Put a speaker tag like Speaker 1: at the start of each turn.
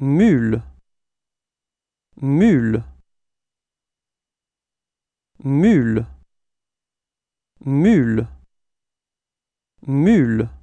Speaker 1: mule mule mule mule
Speaker 2: mule